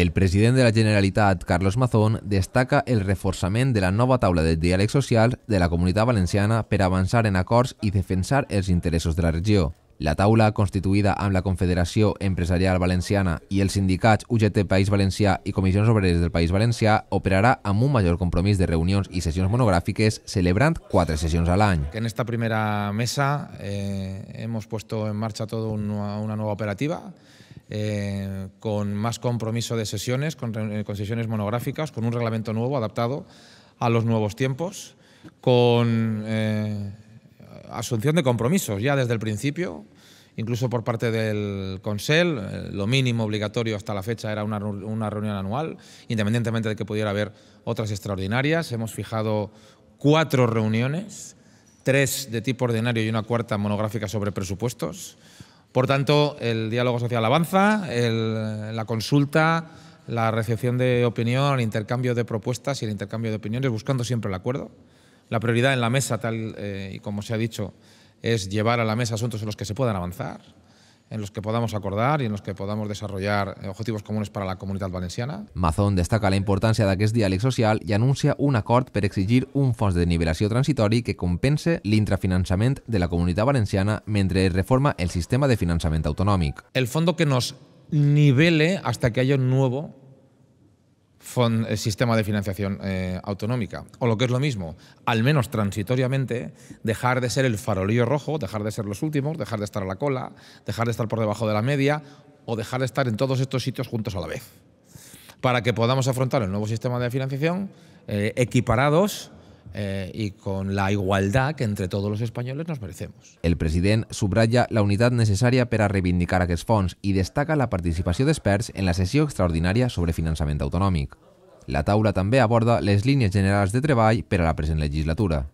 El president de la Generalitat, Carlos Mazón, destaca el reforçament de la nova taula de diàleg social de la comunitat valenciana per avançar en acords i defensar els interessos de la regió. La taula, constituïda amb la Confederació Empresarial Valenciana i els sindicats UGT País Valencià i Comissions Obreres del País Valencià, operarà amb un major compromís de reunions i sessions monogràfiques, celebrant quatre sessions a l'any. En esta primera mesa eh, hemos puesto en marcha toda una, una nueva operativa Eh, con más compromiso de sesiones, eh, con, sesiones monográficas, con un reglamento nuevo adaptado a los nuevos tiempos, con eh, asunción de compromisos ya desde el principio, incluso por parte del Consell, lo mínimo obligatorio hasta la fecha era una, una, reunión anual, independientemente de que pudiera haber otras extraordinarias. Hemos fijado cuatro reuniones, tres de tipo ordinario y una cuarta monográfica sobre presupuestos. Por tanto, el diálogo social avanza, la consulta, la recepción de opinión, el intercambio de propuestas y el intercambio de opiniones, buscando siempre el acuerdo. La prioridad en la mesa, tal eh, y como se ha dicho, es llevar a la mesa asuntos en los que se puedan avanzar, en los que podamos acordar y en los que podamos desarrollar eh, objetivos comunes para la comunitat valenciana. Mazón destaca la importància d'aquest diàleg social i anuncia un acord per exigir un fons de nivelació transitori que compense l'intrafinançament de la comunitat valenciana mentre es reforma el sistema de finançament autonòmic. El fondo que nos nivele hasta que haya un nuevo el eh, sistema de financiación eh, autonómica. O lo que es lo mismo, al menos transitoriamente, dejar de ser el farolillo rojo, dejar de ser los últimos, dejar de estar a la cola, dejar de estar por debajo de la media o dejar de estar en todos estos sitios juntos a la vez. Para que podamos afrontar el nuevo sistema de financiación eh, equiparados eh, y con la igualdad que entre todos los españoles nos merecemos. El president subratlla la unitat necessària per a reivindicar aquests fons i destaca la participació d'experts en la sessió extraordinària sobre finançament autonòmic. La taula també aborda les línies generals de treball per a la present legislatura.